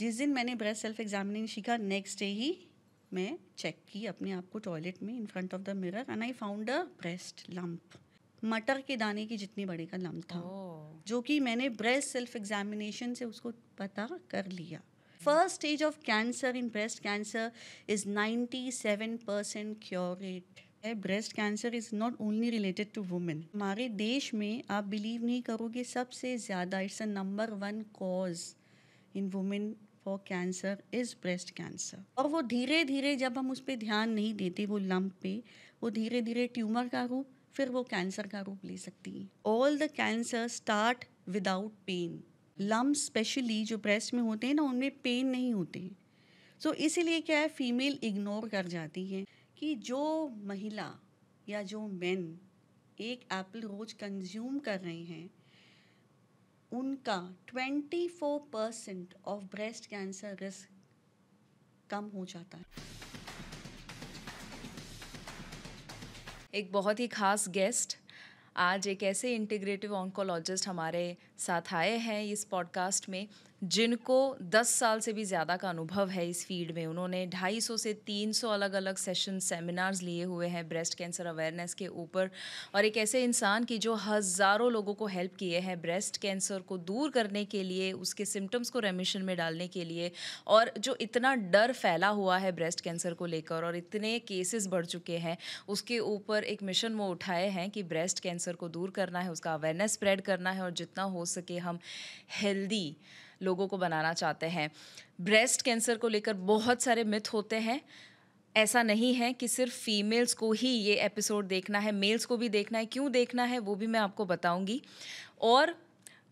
जिस दिन मैंने ब्रेस्ट सेल्फ एग्जामिनिंग सीखा नेक्स्ट डे ही मैं चेक की अपने आप को टॉयलेट में in front of the mirror and I found a breast lump मटर के दाने की जितनी बड़े का लंप था oh. जो कि मैंने ब्रेस्ट सेल्फ एग्जामिनेशन से उसको पता कर लिया first stage of cancer in breast cancer is 97 percent curate breast cancer is not only related to women हमारे देश में आप बिलीव नहीं करोगे सबसे ज़्यादा it's a number one cause in women for cancer is breast cancer और वो धीरे धीरे जब हम उस पर ध्यान नहीं देते वो लम्ब पे वो धीरे धीरे ट्यूमर का रूप फिर वो कैंसर का रूप ले सकती है all the cancer start without pain lump specially जो ब्रेस्ट में होते हैं ना उनमें पेन नहीं होते हैं सो so, इसीलिए क्या है फीमेल इग्नोर कर जाती है कि जो महिला या जो मेन एक एप्पल रोज कंज्यूम कर रहे हैं उनका 24 percent of breast cancer risk कम हो जाता है एक बहुत ही खास गेस्ट आज एक ऐसे इंटीग्रेटिव ऑन्कोलॉजिस्ट हमारे साथ आए हैं इस पॉडकास्ट में जिनको 10 साल से भी ज़्यादा का अनुभव है इस फील्ड में उन्होंने 250 से 300 अलग अलग सेशन सेमिनार्स लिए हुए हैं ब्रेस्ट कैंसर अवेयरनेस के ऊपर और एक ऐसे इंसान की जो हज़ारों लोगों को हेल्प किए हैं ब्रेस्ट कैंसर को दूर करने के लिए उसके सिम्टम्स को रेमिशन में डालने के लिए और जो इतना डर फैला हुआ है ब्रेस्ट कैंसर को लेकर और इतने केसेस बढ़ चुके हैं उसके ऊपर एक मिशन वो उठाए हैं कि ब्रेस्ट कैंसर को दूर करना है उसका अवेयरनेस स्प्रेड करना है और जितना हो सके हम हेल्दी लोगों को बनाना चाहते हैं ब्रेस्ट कैंसर को लेकर बहुत सारे मिथ होते हैं ऐसा नहीं है कि सिर्फ फीमेल्स को ही ये एपिसोड देखना है मेल्स को भी देखना है क्यों देखना है वो भी मैं आपको बताऊंगी और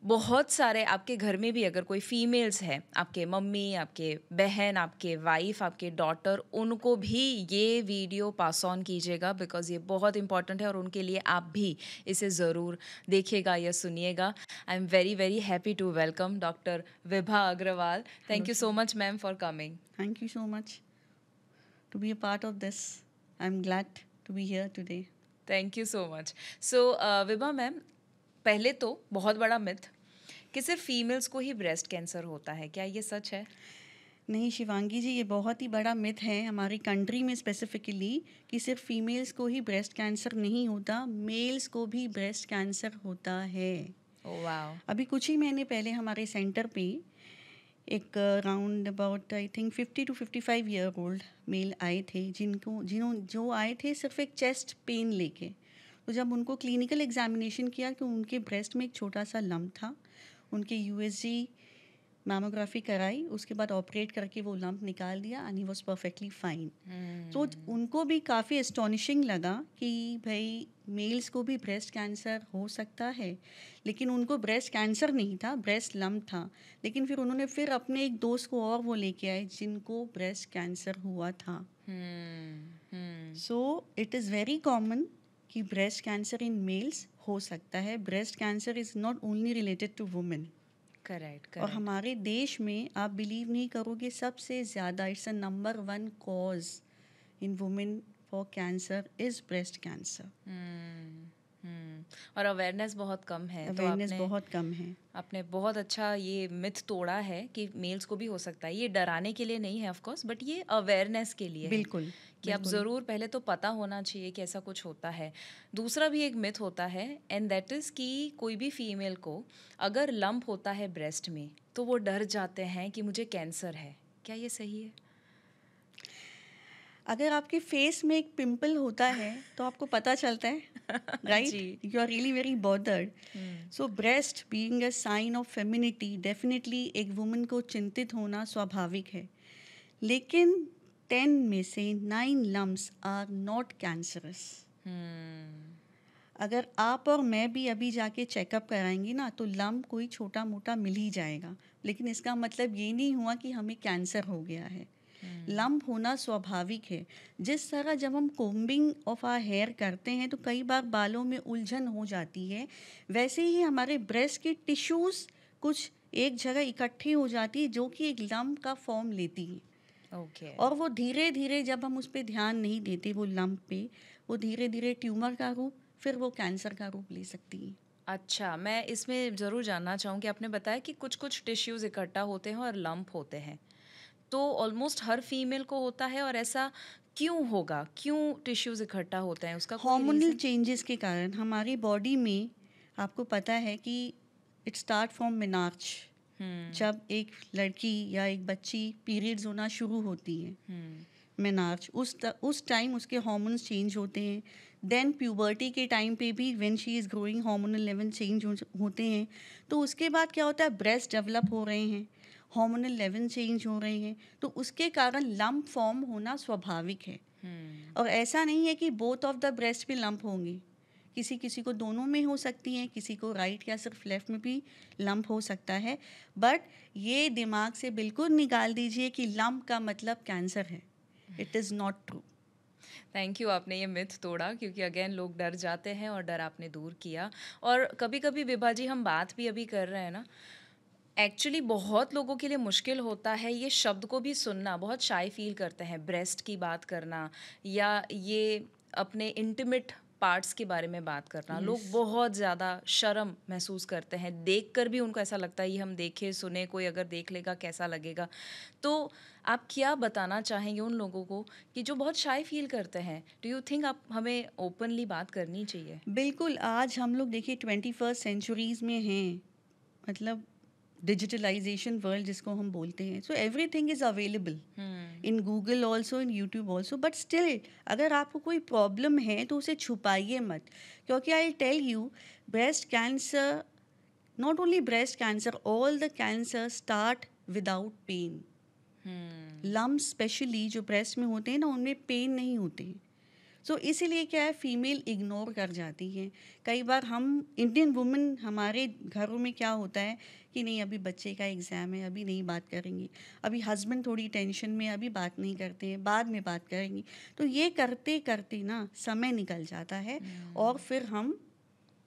बहुत सारे आपके घर में भी अगर कोई फीमेल्स है आपके मम्मी आपके बहन आपके वाइफ आपके डॉटर उनको भी ये वीडियो पास ऑन कीजिएगा बिकॉज ये बहुत इंपॉर्टेंट है और उनके लिए आप भी इसे ज़रूर देखिएगा या सुनिएगा I am very very happy to welcome doctor Vibha Agarwal thank you so much ma'am for coming thank you so much to be a part of this I am glad to be here today thank you so much so Vibha ma'am पहले तो बहुत बड़ा myth कि सिर्फ females को ही breast cancer होता है क्या ये सच है नहीं शिवांगी जी ये बहुत ही बड़ा मिथ है हमारी कंट्री में स्पेसिफिकली कि सिर्फ फीमेल्स को ही ब्रेस्ट कैंसर नहीं होता मेल्स को भी ब्रेस्ट कैंसर होता है वाह oh, wow. अभी कुछ ही महीने पहले हमारे सेंटर पे एक round about I think 50 to 55 year old male आए थे जिनको जिन्हों जो आए थे सिर्फ एक चेस्ट पेन लेके तो जब उनको क्लिनिकल एग्जामिनेशन किया कि उनके ब्रेस्ट में एक छोटा सा लम्ब था उनके यू मैमोग्राफी कराई उसके बाद ऑपरेट करके वो लम्ब निकाल दिया and he was perfectly fine तो उनको भी काफ़ी एस्टोनिशिंग लगा कि भाई मेल्स को भी ब्रेस्ट कैंसर हो सकता है लेकिन उनको ब्रेस्ट कैंसर नहीं था ब्रेस्ट लम्ब था लेकिन फिर उन्होंने फिर अपने एक दोस्त को और वो लेके आए जिनको ब्रेस्ट कैंसर हुआ था so it is very common कि ब्रेस्ट कैंसर इन मेल्स हो सकता है breast cancer is not only related to women correct और हमारे देश में आप बिलीव नहीं करोगे सबसे ज़्यादा it's a number one cause in women for cancer is breast cancer hmm, और अवेयरनेस बहुत कम है अवेयरनेस तो बहुत कम है आपने बहुत अच्छा ये मिथ तोड़ा है कि मेल्स को भी हो सकता है ये डराने के लिए नहीं है ऑफकोर्स बट ये अवेयरनेस के लिए बिल्कुल है कि आप ज़रूर पहले तो पता होना चाहिए कि ऐसा कुछ होता है दूसरा भी एक मिथ होता है एंड दैट इज़ कि कोई भी फीमेल को अगर लम्प होता है ब्रेस्ट में तो वो डर जाते हैं कि मुझे कैंसर है क्या ये सही है अगर आपके फेस में एक पिंपल होता है तो आपको पता चलता है right you are really very bothered so breast being a sign of femininity definitely एक वुमन को चिंतित होना स्वाभाविक है लेकिन टेन में से nine lumps are not cancerous अगर आप और मैं भी अभी जाके चेकअप कराएंगे ना तो लम कोई छोटा मोटा मिल ही जाएगा लेकिन इसका मतलब ये नहीं हुआ कि हमें कैंसर हो गया है लम्ब हम्म। होना स्वाभाविक है जिस तरह जब हम कोम्बिंग ऑफ आर हेयर करते हैं तो कई बार बालों में उलझन हो जाती है वैसे ही हमारे ब्रेस्ट के टिश्यूज़ कुछ एक जगह इकट्ठी हो जाती है जो कि एक लम्ब का फॉर्म लेती है okay. और वो धीरे धीरे जब हम उस पर ध्यान नहीं देते वो लम्ब पे वो धीरे धीरे ट्यूमर का रूप फिर वो कैंसर का रूप ले सकती है अच्छा मैं इसमें ज़रूर जानना चाहूँगी आपने बताया कि कुछ कुछ टिश्यूज़ इकट्ठा होते हैं और लम्प होते हैं तो ऑलमोस्ट हर फीमेल को होता है और ऐसा क्यों होगा क्यों टिश्यूज इकट्ठा होता है उसका हॉर्मोनल चेंजेस के कारण हमारी बॉडी में आपको पता है कि इट स्टार्ट फ्रॉम मिनाच जब एक लड़की या एक बच्ची पीरियड्स होना शुरू होती है मिनाच हम्म। उस त, उस टाइम उसके हॉर्मोन्स चेंज होते हैं देन प्यूबर्टी के टाइम पे भी when she is growing hormonal level change होते हैं तो उसके बाद क्या होता है ब्रेस्ट डेवलप हो रहे हैं हार्मोनल लेवल चेंज हो रहे हैं तो उसके कारण लम्प फॉर्म होना स्वाभाविक है हम्म। और ऐसा नहीं है कि बोथ ऑफ द ब्रेस्ट भी लंप होंगी किसी किसी को दोनों में हो सकती हैं किसी को राइट या सिर्फ लेफ्ट में भी लंप हो सकता है बट ये दिमाग से बिल्कुल निकाल दीजिए कि लम्प का मतलब कैंसर है it is not true thank you आपने ये मिथ तोड़ा क्योंकि अगेन लोग डर जाते हैं और डर आपने दूर किया और कभी कभी विभाजी हम बात भी अभी कर रहे हैं ना एक्चुअली बहुत लोगों के लिए मुश्किल होता है ये शब्द को भी सुनना बहुत शाय फील करते हैं ब्रेस्ट की बात करना या ये अपने इंटीमेट पार्ट्स के बारे में बात करना yes. लोग बहुत ज़्यादा शर्म महसूस करते हैं देख कर भी उनको ऐसा लगता है ये हम देखें सुने कोई अगर देख लेगा कैसा लगेगा तो आप क्या बताना चाहेंगे उन लोगों को कि जो बहुत शाय फील करते हैं डू यू थिंक आप हमें ओपनली बात करनी चाहिए बिल्कुल आज हम लोग देखिए ट्वेंटी फर्स्ट सेंचुरीज़ में हैं मतलब डिजिटलाइजेशन वर्ल्ड जिसको हम बोलते हैं so everything is available in Google also in YouTube also but still अगर आपको कोई प्रॉब्लम है तो उसे छुपाइए मत क्योंकि I tell you breast cancer not only breast cancer all the cancer start without pain lump specially जो ब्रेस्ट में होते हैं ना उनमें पेन नहीं होते हैं सो so, इसीलिए क्या है फीमेल इग्नोर कर जाती है कई बार हम इंडियन वुमेन हमारे घरों में क्या होता है कि नहीं अभी बच्चे का एग्ज़ाम है अभी नहीं बात करेंगे अभी हस्बैंड थोड़ी टेंशन में अभी बात नहीं करते हैं बाद में बात करेंगी तो ये करते करते ना समय निकल जाता है हम्म। और फिर हम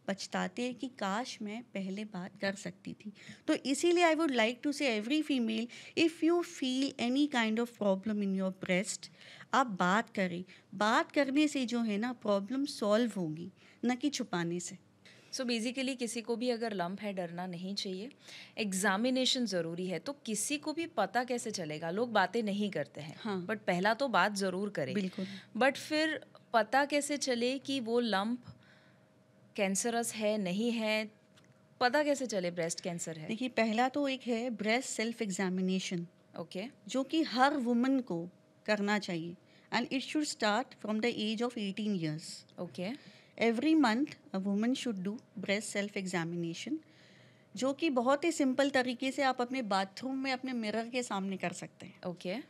पछताते हैं कि काश मैं पहले बात कर सकती थी तो इसीलिए I would like to say every female if you feel any kind of problem in your breast आप बात करें बात करने से जो है ना प्रॉब्लम सॉल्व होगी न कि छुपाने से सो so बेसिकली किसी को भी अगर लम्प है डरना नहीं चाहिए एग्जामिनेशन ज़रूरी है तो किसी को भी पता कैसे चलेगा लोग बातें नहीं करते हैं हाँ. बट पहला तो बात ज़रूर करें बिल्कुल बट फिर पता कैसे चले कि वो लम्प कैंसरस है नहीं है पता कैसे चले ब्रेस्ट कैंसर है देखिए पहला तो एक है ब्रेस्ट सेल्फ एग्जामिनेशन ओके जो कि हर वुमन को करना चाहिए and it should start from the age of 18 years. Okay. Every month a woman should do breast self examination. जो कि बहुत ही सिंपल तरीके से आप अपने बाथरूम में अपने मिरर के सामने कर सकते हैं ओके okay.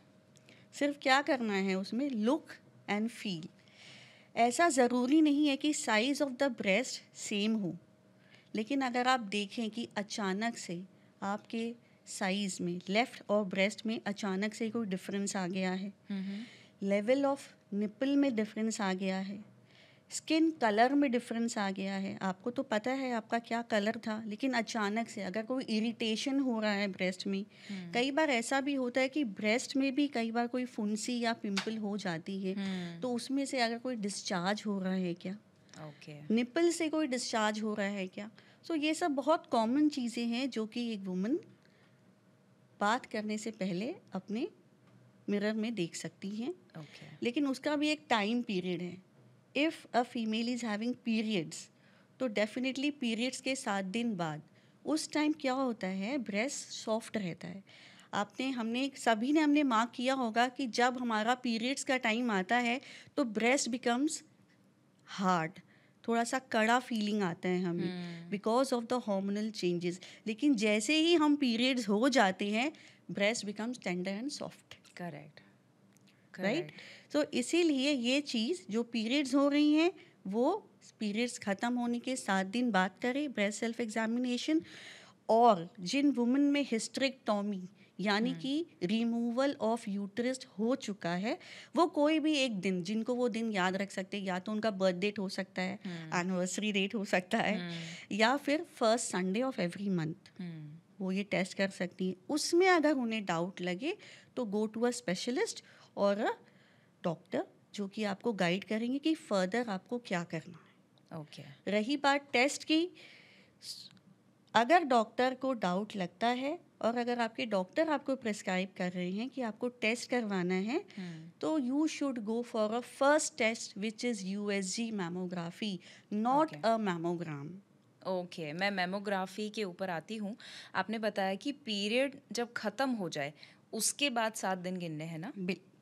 सिर्फ क्या करना है उसमें लुक एंड फील ऐसा ज़रूरी नहीं है कि size of the breast same हो लेकिन अगर आप देखें कि अचानक से आपके साइज़ में लेफ़्ट और ब्रेस्ट में अचानक से कोई डिफरेंस आ गया है mm-hmm. लेवल ऑफ निपल में डिफरेंस आ गया है स्किन कलर में डिफरेंस आ गया है आपको तो पता है आपका क्या कलर था लेकिन अचानक से अगर कोई इरिटेशन हो रहा है ब्रेस्ट में हम्म। कई बार ऐसा भी होता है कि ब्रेस्ट में भी कई बार कोई फुंसी या पिंपल हो जाती है हम्म। तो उसमें से अगर कोई डिस्चार्ज हो रहा है क्या ओके okay. निपल से कोई डिस्चार्ज हो रहा है क्या सो so, ये सब बहुत कॉमन चीज़ें हैं जो कि एक वुमन बात करने से पहले अपने मिरर में देख सकती हैं okay. लेकिन उसका भी एक टाइम पीरियड है if a female is having periods तो डेफिनेटली पीरियड्स के सात दिन बाद उस टाइम क्या होता है ब्रेस्ट सॉफ्ट रहता है आपने हमने सभी ने हमने मार्क किया होगा कि जब हमारा पीरियड्स का टाइम आता है तो ब्रेस्ट बिकम्स हार्ड थोड़ा सा कड़ा फीलिंग आता है हमें because of the hormonal changes लेकिन जैसे ही हम पीरियड्स हो जाते हैं breast becomes tender and soft correct right so इसीलिए ये चीज़ जो पीरियड्स हो रही हैं वो पीरियड्स ख़त्म होने के सात दिन बाद करें ब्रेस्ट सेल्फ एग्जामिनेशन और जिन वुमेन में हिस्ट्रिकटॉमी यानी हम्म। कि रिमूवल ऑफ यूटरिस्ट हो चुका है वो कोई भी एक दिन जिनको वो दिन याद रख सकते हैं या तो उनका बर्थ डेट हो सकता है एनिवर्सरी हम्म। डेट हो सकता है हम्म। या फिर first Sunday of every month वो ये टेस्ट कर सकती हैं उसमें अगर उन्हें डाउट लगे तो गो टू अ स्पेशलिस्ट और अ डॉक्टर जो कि आपको गाइड करेंगे कि फर्दर आपको क्या करना है ओके okay. रही बात टेस्ट की अगर डॉक्टर को डाउट लगता है और अगर आपके डॉक्टर आपको प्रिस्क्राइब कर रहे हैं कि आपको टेस्ट करवाना है hmm. तो you should go for a first test which is U S G mammography not a mammogram okay मैं मेमोग्राफी के ऊपर आती हूँ आपने बताया कि पीरियड जब ख़त्म हो जाए उसके बाद सात दिन गिनने हैं ना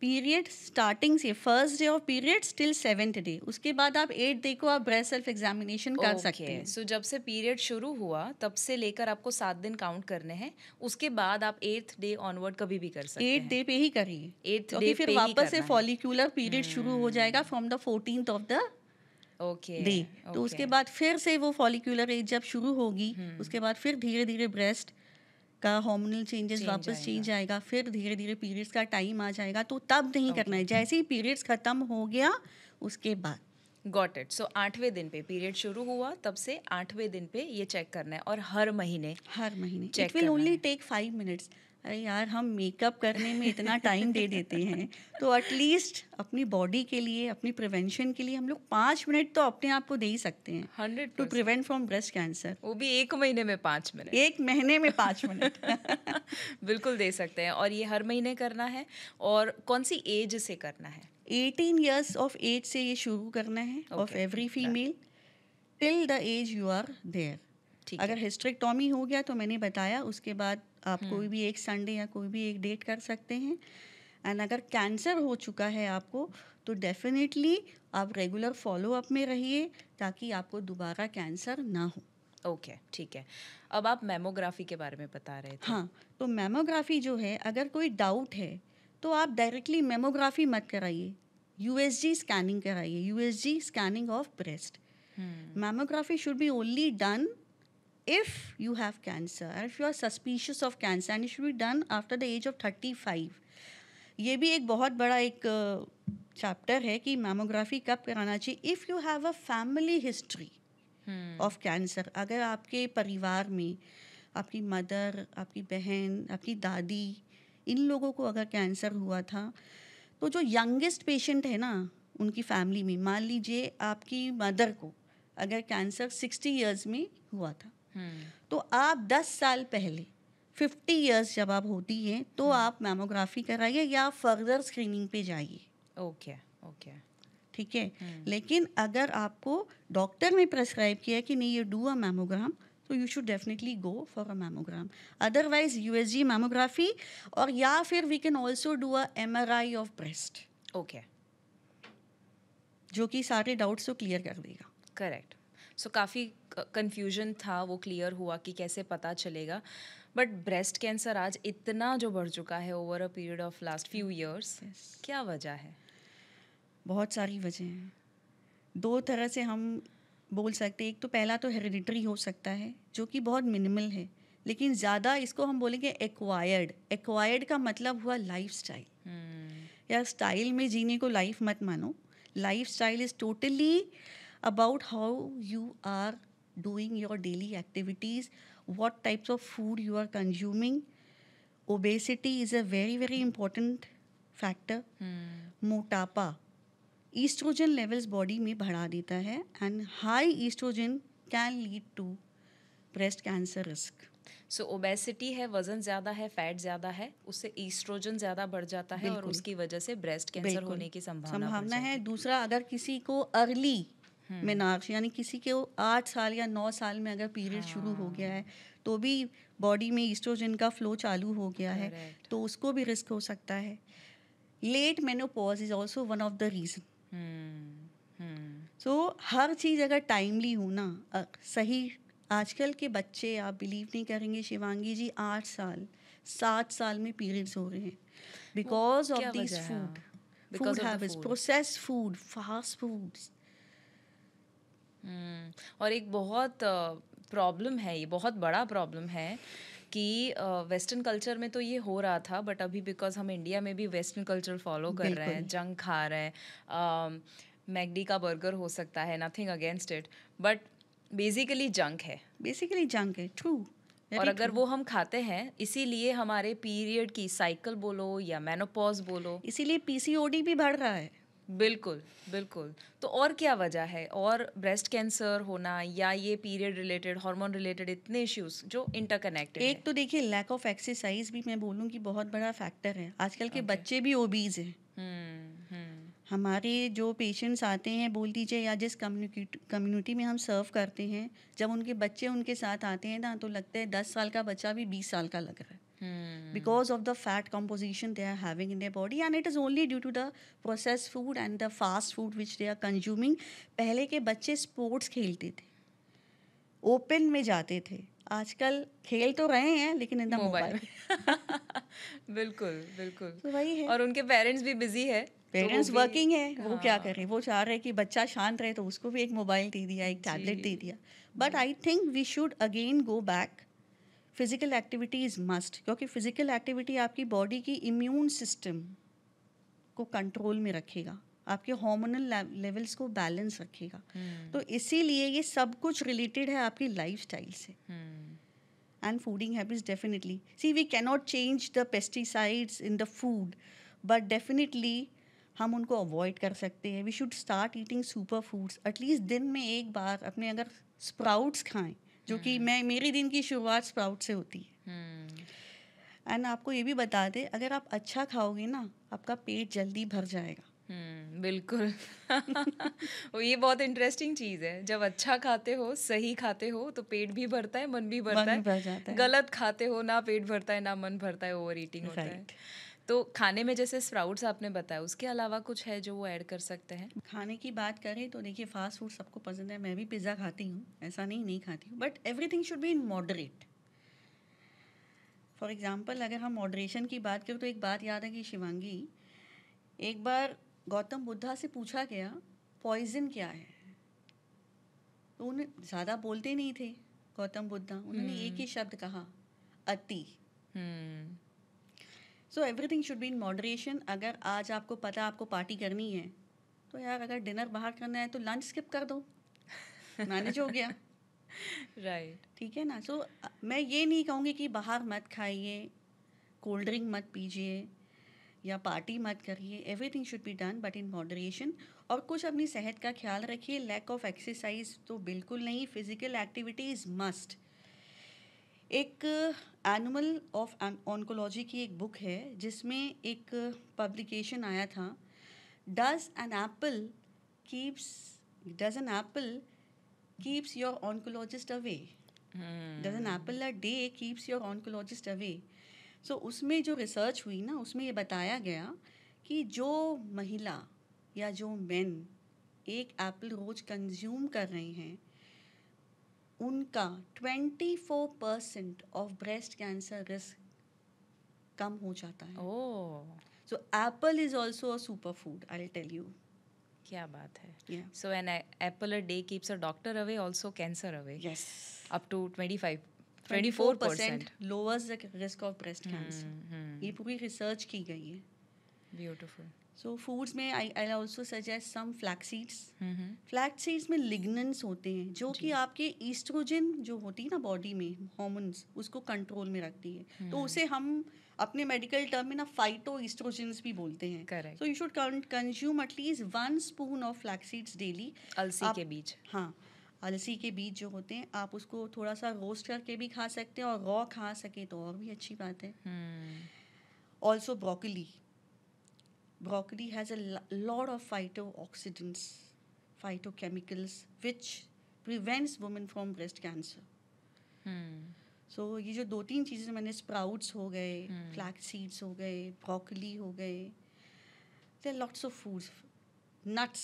पीरियड स्टार्टिंग से first day of period still seventh day उसके बाद आप एट डे को आप ब्रेस्ट सेल्फ एग्जामिनेशन कर okay. सकते हैं सो so, जब से पीरियड शुरू हुआ तब से लेकर आपको सात दिन काउंट करने हैं उसके बाद आप एट्थ डे ऑनवर्ड कभी भी कर सकते एट डे पे ही करिए एट्थ डे फिर वापस से फॉलिक्यूलर हम्म। पीरियड शुरू हो जाएगा from the fourteen of the okay day तो उसके बाद फिर से वो फॉलिक्यूलर एज जब शुरू होगी हम्म। उसके बाद फिर धीरे धीरे ब्रेस्ट आपका हार्मोनल चेंजेस वापस चेंज आएगा फिर धीरे धीरे पीरियड्स का टाइम आ जाएगा तो तब नहीं करना है जैसे ही पीरियड्स ख़त्म हो गया उसके बाद गॉट इट सो आठवें दिन पे पीरियड शुरू हुआ तब से आठवें दिन पे ये चेक करना है और हर महीने हर महीने check will only take five minutes अरे यार हम मेकअप करने में इतना टाइम दे देते हैं तो एटलीस्ट अपनी बॉडी के लिए अपनी प्रिवेंशन के लिए हम लोग पाँच मिनट तो अपने आप को दे ही सकते हैं hundred to prevent from breast cancer वो भी एक महीने में पाँच मिनट एक महीने में पाँच मिनट बिल्कुल दे सकते हैं और ये हर महीने करना है और कौन सी एज से करना है एटीन ईयर्स ऑफ एज से ये शुरू करना है of every female till the age you are there अगर टॉमी हो गया तो मैंने बताया उसके बाद आप कोई हम्म। भी एक संडे या कोई भी एक डेट कर सकते हैं एंड अगर कैंसर हो चुका है आपको तो डेफिनेटली आप रेगुलर फॉलोअप में रहिए ताकि आपको दोबारा कैंसर ना हो ओके okay, ठीक है अब आप मेमोग्राफी के बारे में बता रहे थे हाँ तो मेमोग्राफी जो है अगर कोई डाउट है तो आप डायरेक्टली मेमोग्राफी मत कराइए यू स्कैनिंग कराइए U scanning of breast mammography should be only done if you have cancer and if you are suspicious of cancer and it should be done after the age of 35 ये भी एक बहुत बड़ा एक chapter है कि mammography कब कराना चाहिए if you have a family history of cancer अगर आपके परिवार में आपकी मदर आपकी बहन आपकी दादी इन लोगों को अगर कैंसर हुआ था तो जो यंगेस्ट पेशेंट है ना उनकी फैमिली में मान लीजिए आपकी मदर को अगर कैंसर सिक्सटी ईयर्स में हुआ था तो आप 10 साल पहले 50 इयर्स जब आप होती हैं तो हम्म। आप मैमोग्राफी कराइए या फर्दर स्क्रीनिंग पे जाइए ओके ओके ठीक है हम्म। लेकिन अगर आपको डॉक्टर ने प्रेस्क्राइब किया कि नहीं ये डू अ मैमोग्राम तो you should definitely go for a mammogram otherwise U S G mammography और या फिर we can also do a M R I of breast okay जो कि सारे डाउट्स को क्लियर कर देगा करेक्ट सो so, काफ़ी कन्फ्यूजन था वो क्लियर हुआ कि कैसे पता चलेगा बट ब्रेस्ट कैंसर आज इतना जो बढ़ चुका है over a period of last few years क्या वजह है बहुत सारी वजह हैं दो तरह से हम बोल सकते हैं एक तो पहला तो हेरिडिटरी हो सकता है जो कि बहुत मिनिमल है लेकिन ज़्यादा इसको हम बोलेंगे एक्वायर्ड एक्वायर्ड का मतलब हुआ लाइफ स्टाइल hmm. या स्टाइल में जीने को लाइफ मत मानो life style is totally totally about how you are doing your daily activities what types of food you are consuming obesity is a very very important factor मोटापा oestrogen levels body में बढ़ा देता है and high oestrogen can lead to breast cancer risk so obesity है वजन ज़्यादा है fat ज़्यादा है उससे ईस्ट्रोजन ज़्यादा बढ़ जाता है और उसकी वजह से ब्रेस्ट कैंसर होने की संभावना संभावना है दूसरा अगर किसी को अर्ली हम्म। मीनाक्ष यानी किसी के आठ साल या नौ साल में अगर पीरियड हाँ। शुरू हो गया है तो भी बॉडी में ईस्ट्रोजन का फ्लो चालू हो गया है तो उसको भी रिस्क हो सकता है late menopause is also one of the reason so हर चीज़ अगर टाइमली हो ना सही आजकल के बच्चे आप बिलीव नहीं करेंगे शिवांगी जी आठ साल सात साल में पीरियड्स हो रहे हैं because of this food food habits process food fast foods hmm, और एक बहुत प्रॉब्लम है ये बहुत बड़ा प्रॉब्लम है कि वेस्टर्न कल्चर में तो ये हो रहा था बट अभी बिकॉज हम इंडिया में भी वेस्टर्न कल्चर फॉलो कर रहे हैं जंग खा रहे हैं मैगडी का बर्गर हो सकता है nothing against it but basically junk है बेसिकली जंक है ट्रू और अगर वो हम खाते हैं इसीलिए हमारे पीरियड की साइकिल बोलो या मेनोपॉज बोलो इसीलिए पीसीओडी भी बढ़ रहा है बिल्कुल बिल्कुल तो और क्या वजह है और ब्रेस्ट कैंसर होना या ये पीरियड रिलेटेड हार्मोन रिलेटेड इतने इश्यूज जो इंटरकनेक्टेड एक तो देखिए लैक ऑफ एक्सरसाइज भी मैं बोलूँगी बहुत बड़ा फैक्टर है आजकल के okay. बच्चे भी ओबीज हैं हम्म, हम्म। हमारे जो पेशेंट्स आते हैं बोल दीजिए या जिस कम्युनिटी में हम सर्व करते हैं जब उनके बच्चे उनके साथ आते हैं ना तो लगता है दस साल का बच्चा भी बीस साल का लग रहा है because of the fat composition they are having in their body and it is only due to the process food and the fast food which they are consuming पहले के बच्चे स्पोर्ट्स खेलते थे ओपन में जाते थे आजकल खेल तो रहे हैं लेकिन इन द मोबाइल बिल्कुल बिल्कुल तो वही है और उनके पेरेंट्स भी बिजी है तो पेरेंट्स तो वर्किंग है हाँ। वो क्या करें वो चाह रहे हैं कि बच्चा शांत रहे तो उसको भी एक मोबाइल दे दिया एक टैबलेट दे दिया but I think we should again go back physical activity is must क्योंकि फिजिकल एक्टिविटी आपकी बॉडी की इम्यून सिस्टम को कंट्रोल में रखेगा आपके हॉर्मोनल लेवल्स को बैलेंस रखेगा हम्म। तो इसीलिए ये सब कुछ रिलेटेड है आपकी लाइफ स्टाइल से and fooding habits definitely see we cannot change the pesticides in the food but definitely हम उनको अवॉइड कर सकते हैं we should start eating super foods at least दिन में एक बार अपने अगर स्प्राउट्स खाएं जो कि हम्म. मैं मेरे दिन की शुरुआत स्प्राउट से होती है एंड हम्म. आपको ये भी बता दें अगर आप अच्छा खाओगे ना आपका पेट जल्दी भर जाएगा हम्म, बिल्कुल ये बहुत इंटरेस्टिंग चीज है जब अच्छा खाते हो सही खाते हो तो पेट भी भरता है मन भी भरता है, भर है गलत खाते हो ना पेट भरता है ना मन भरता है ओवर ईटिंग होता है तो खाने में जैसे स्प्राउट्स आपने बताया उसके अलावा कुछ है जो वो ऐड कर सकते हैं खाने की बात करें तो देखिए फास्ट फूड सबको पसंद है मैं भी पिज़्ज़ा खाती हूँ ऐसा नहीं नहीं खाती हूँ but everything should be in moderate for example अगर हम मॉडरेशन की बात करें तो एक बात याद है कि शिवांगी एक बार गौतम बुद्धा से पूछा गया पॉइजन क्या है तो उन्हें ज़्यादा बोलते नहीं थे गौतम बुद्धा उन्होंने hmm. एक ही हम्म। शब्द कहा अति hmm. So everything should be in moderation अगर आज आपको पता आपको पार्टी करनी है तो यार अगर डिनर बाहर करना है तो लंच स्किप कर दो मैनेज हो गया राइट right. ठीक है ना सो so, मैं ये नहीं कहूँगी कि बाहर मत खाइए कोल्ड ड्रिंक मत पीजिए या पार्टी मत करिए everything should be done but in moderation और कुछ अपनी सेहत का ख्याल रखिए लैक ऑफ एक्सरसाइज तो बिल्कुल नहीं फिजिकल एक्टिविटी इज़ मस्ट एक एनिमल ऑफ ऑनकोलॉजी की एक बुक है जिसमें एक पब्लिकेशन आया था does an apple keeps does an apple keeps your oncologist away does an apple a day keeps your oncologist away so उसमें जो रिसर्च हुई ना उसमें ये बताया गया कि जो महिला या जो मेन एक एप्पल रोज कंज्यूम कर रहे हैं उनका 24 percent of breast cancer risk कम हो जाता है so apple is also a super food I tell you क्या बात है so an apple a day keeps a doctor away also cancer away yes up to 25 24 percent lowers the risk of breast cancer ये पूरी research की गई है beautiful so foods में I I also suggest some flax seeds flax seeds में lignans होते हैं जो कि आपके ईस्ट्रोजन जो होती है ना बॉडी में हॉर्मोन्स उसको कंट्रोल में रखती है तो mm-hmm. उसे हम अपने मेडिकल टर्म में ना फाइटो ईस्ट्रोजन्स भी बोलते हैं so you should consume at least one spoon of flax seeds daily अलसी के बीच हाँ अलसी के बीज जो होते हैं आप उसको थोड़ा सा रोस्ट करके भी खा सकते हैं और रॉ खा सके तो और भी अच्छी बात है also hmm. Broccoli broccoli has a lot of phytooxidants, phytochemicals, which prevents women from breast cancer. Hmm. So so, ये जो दो तीन चीज़ें मैंने स्प्राउट्स हो गए फ्लैक hmm. सीड्स हो गए ब्रोकली हो गए they lots of foods nuts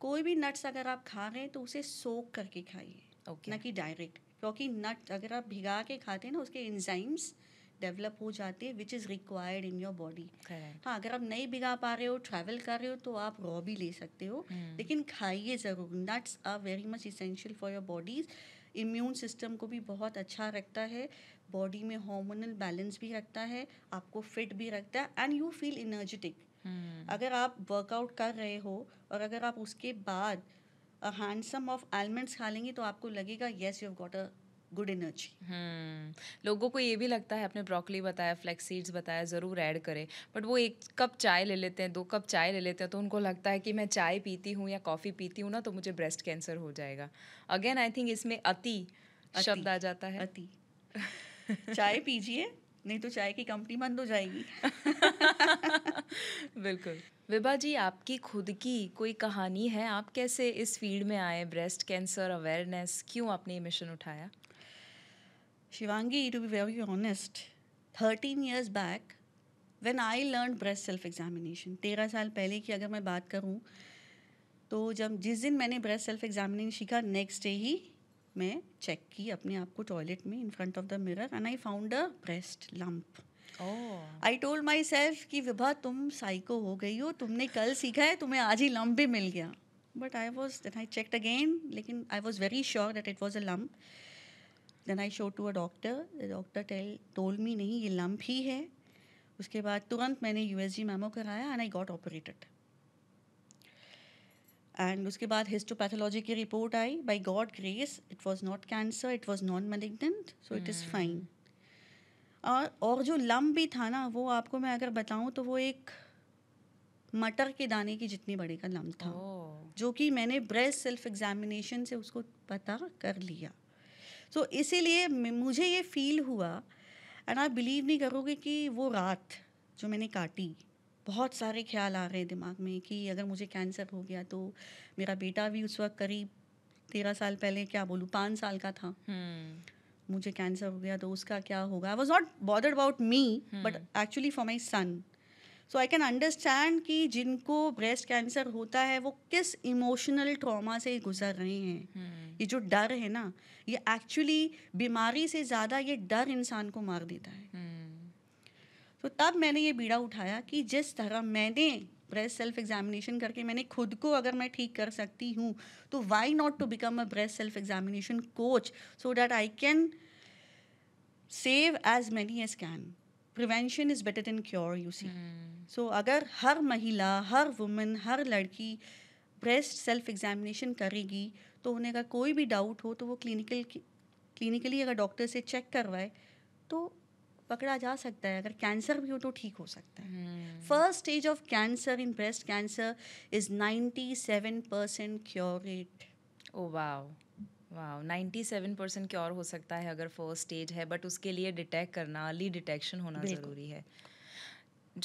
कोई भी नट्स अगर आप खा रहे हैं तो उसे सोक करके खाइए okay. ना कि डायरेक्ट क्योंकि नट अगर आप भिगा के खाते हैं ना उसके एंजाइम्स डेवलप हो जाती है which is required in your body हाँ अगर आप नहीं बिगा पा रहे हो ट्रैवल कर रहे हो तो आप रॉ भी ले सकते हो hmm. लेकिन खाइए ज़रूर nuts are very much essential for your body's immune system को भी बहुत अच्छा रखता है बॉडी में हॉर्मोनल बैलेंस भी रखता है आपको फिट भी रखता है एंड यू फील इनर्जेटिक अगर आप वर्कआउट कर रहे हो और अगर आप उसके बाद हैंडसम ऑफ आलमंड्स खा लेंगे तो आपको लगेगा yes you have got a good energy hmm, लोगों को ये भी लगता है अपने ब्रोकली बताया फ्लैक्स सीड्स बताया ज़रूर ऐड करें बट वो एक कप चाय ले लेते हैं दो कप चाय ले लेते हैं तो उनको लगता है कि मैं चाय पीती हूँ या कॉफ़ी पीती हूँ ना तो मुझे ब्रेस्ट कैंसर हो जाएगा अगेन आई थिंक इसमें अति शब्द आ जाता है अति चाय पीजिए नहीं तो चाय की कंपनी बंद हो जाएगी बिल्कुल विभा जी आपकी खुद की कोई कहानी है आप कैसे इस फील्ड में आए ब्रेस्ट कैंसर अवेयरनेस क्यों आपने ये मिशन उठाया Shivangi, to be very honest, 13 years back, when I learned breast self examination, 13 साल पहले की अगर मैं बात करूँ तो जब जिस दिन मैंने ब्रेस्ट सेल्फ एग्जामिनेशन सीखा नेक्स्ट डे ही मैं चेक की अपने आप को टॉयलेट में in front of the mirror and I found a breast lump I told myself कि विभा तुम साइको हो गई हो तुमने कल सीखा है तुम्हें आज ही लंप भी मिल गया but I was I check again लेकिन I was very sure that it was a lump then I show to a doctor doctor tell told me नहीं ये लम्ब ही है उसके बाद तुरंत मैंने यू एस जी मैमो कराया and I got operated and उसके बाद हिस्टोपैथोलॉजी की रिपोर्ट आई by God grace it was not cancer it was non malignant so it is fine और जो लम्ब भी था ना वो आपको मैं अगर बताऊँ तो वो एक मटर के दाने की जितनी बड़े का लम्ब था oh. जो कि मैंने ब्रेस्ट सेल्फ एग्जामिनेशन से उसको पता कर लिया सो तो इसीलिए मुझे ये फील हुआ एंड आप बिलीव नहीं करोगे कि वो रात जो मैंने काटी बहुत सारे ख्याल आ रहे हैं दिमाग में कि अगर मुझे कैंसर हो गया तो मेरा बेटा भी उस वक्त करीब तेरह साल पहले क्या बोलूँ पाँच साल का था hmm. मुझे कैंसर हो गया तो उसका क्या होगा I was not bothered about me but actually for my son so I can understand कि जिनको ब्रेस्ट कैंसर होता है वो किस इमोशनल ट्रॉमा से गुजर रहे हैं hmm. ये जो डर है ना ये एक्चुअली बीमारी से ज़्यादा ये डर इंसान को मार देता है हम्म। तो hmm. so, तब मैंने ये बीड़ा उठाया कि जिस तरह मैंने ब्रेस्ट सेल्फ एग्जामिनेशन करके मैंने खुद को अगर मैं ठीक कर सकती हूँ तो why not to become a breast self examination coach so that I can save as many as can prevention is better than cure you see so अगर हर महिला हर वुमेन हर लड़की ब्रेस्ट सेल्फ एग्जामिनेशन करेगी तो उन्हें अगर कोई भी डाउट हो तो वो क्लिनिकल क्लिनिकली अगर डॉक्टर से चेक करवाए तो पकड़ा जा सकता है अगर कैंसर भी हो तो ठीक हो सकता है first stage of cancer in breast cancer is ninety seven percent curate oh wow वाह नाइन्टी सेवन परसेंट क्योर हो सकता है अगर फर्स्ट स्टेज है बट उसके लिए डिटेक्ट करना अर्ली डिटेक्शन होना ज़रूरी है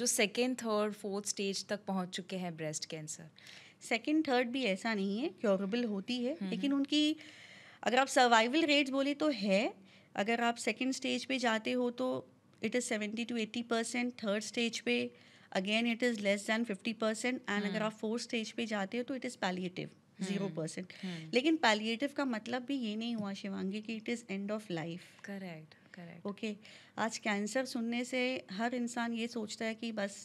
जो सेकेंड थर्ड फोर्थ स्टेज तक पहुँच चुके हैं ब्रेस्ट कैंसर सेकेंड थर्ड भी ऐसा नहीं है क्योरेबल होती है लेकिन उनकी अगर आप सर्वाइवल रेट्स बोले तो है अगर आप सेकेंड स्टेज पे जाते हो तो it is seventy two eighty percent third stage पे again it is less than fifty percent and अगर हम्म। आप फोर्थ स्टेज पे जाते हो तो it is palliative zero percent hmm, hmm. लेकिन पैलिएटिव का मतलब भी ये नहीं हुआ शिवांगी कि it is end of life correct correct okay आज कैंसर सुनने से हर इंसान ये सोचता है कि बस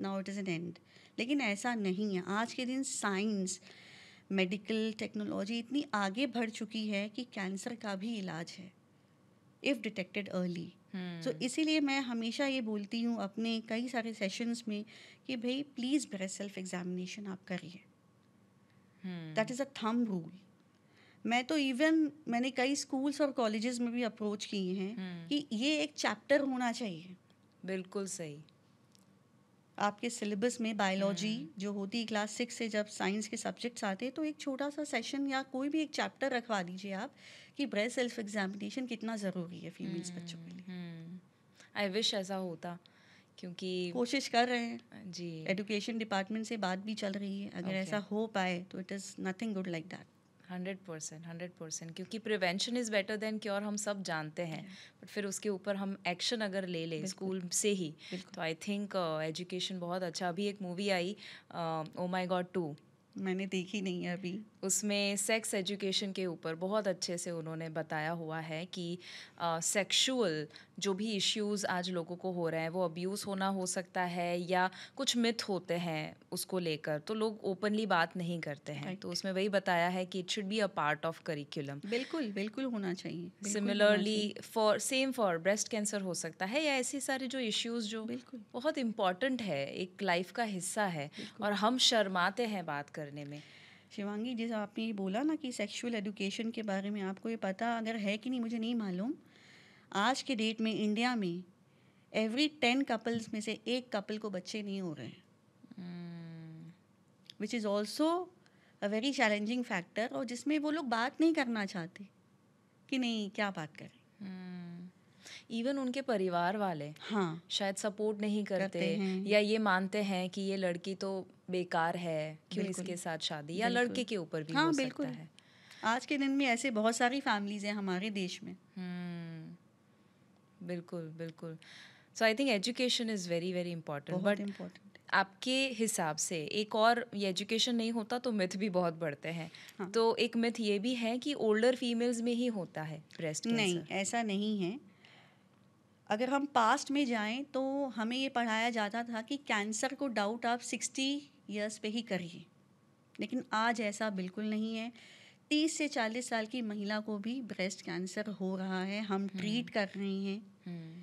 now it is an end लेकिन ऐसा नहीं है आज के दिन साइंस मेडिकल टेक्नोलॉजी इतनी आगे बढ़ चुकी है कि कैंसर का भी इलाज है इफ़ डिटेक्टेड अर्ली सो इसीलिए मैं हमेशा ये बोलती हूँ अपने कई सारे सेशंस में कि भाई प्लीज़ ब्रेस्ट सेल्फ एग्जामिनेशन आप करिए that is a thumb rule मैं तो इवन मैंने कई स्कूल्स और कॉलेजेस में भी अप्रोच किए हैं hmm. कि ये एक चैप्टर होना चाहिए बिल्कुल सही आपके सिलेबस में बायोलॉजी hmm. जो होती है क्लास सिक्स से जब साइंस के सब्जेक्ट्स आते हैं तो एक छोटा सा सेशन या कोई भी एक चैप्टर रखवा दीजिए आप कि ब्रेस्ट सेल्फ एग्जामिनेशन कितना ज़रूरी है फीमेल्स hmm. बच्चों के लिए आई विश ऐसा होता क्योंकि कोशिश कर रहे हैं हाँ जी एजुकेशन डिपार्टमेंट से बात भी चल रही है अगर okay. ऐसा हो पाए तो it is nothing good like that hundred percent hundred percent क्योंकि prevention is better than cure हम सब जानते हैं बट yeah. फिर उसके ऊपर हम एक्शन अगर ले लें स्कूल से ही तो आई थिंक एजुकेशन बहुत अच्छा अभी एक मूवी आई ओ माई गॉड टू मैंने देखी नहीं है अभी उसमें सेक्स एजुकेशन के ऊपर बहुत अच्छे से उन्होंने बताया हुआ है कि सेक्सुअल जो भी इश्यूज आज लोगों को हो रहे हैं वो अब्यूज़ होना हो सकता है या कुछ मिथ होते हैं उसको लेकर तो लोग ओपनली बात नहीं करते हैं right. तो उसमें वही बताया है कि it should be a part of curriculum बिल्कुल बिल्कुल होना चाहिए similarly for same for breast cancer हो सकता है या ऐसे सारे जो इश्यूज़ जो बिल्कुल बहुत इम्पॉर्टेंट है एक लाइफ का हिस्सा है और हम शर्माते हैं बात करने में शिवांगी जैसे आपने ये बोला ना कि सेक्सुअल एजुकेशन के बारे में आपको ये पता अगर है कि नहीं मुझे नहीं मालूम आज के डेट में इंडिया में एवरी टेन कपल्स में से एक कपल को बच्चे नहीं हो रहे हैं which is also a very challenging factor और जिसमें वो लोग बात नहीं करना चाहते कि नहीं क्या बात करें hmm. इवन उनके परिवार वाले हाँ शायद सपोर्ट नहीं करते, करते या ये मानते हैं कि ये लड़की तो बेकार है क्यों इसके साथ शादी या लड़के के ऊपर भी हाँ, हो बिल्कुल सकता है आज के दिन में ऐसे बहुत सारी फैमिलीज हैं हमारे देश में हम्म, बिल्कुल बिल्कुल so I think education is very very important but important आपके हिसाब से एक और ये एजुकेशन नहीं होता तो मिथ भी बहुत बढ़ते हैं हाँ. तो एक मिथ ये भी है कि ओल्डर फीमेल्स में ही होता है ब्रेस्ट नहीं ऐसा नहीं है अगर हम पास्ट में जाएं तो हमें ये पढ़ाया जाता था कि कैंसर को डाउट आप सिक्सटी ईयर्स पे ही करिए लेकिन आज ऐसा बिल्कुल नहीं है तीस से चालीस साल की महिला को भी ब्रेस्ट कैंसर हो रहा है हम ट्रीट हम्म। कर रहे हैं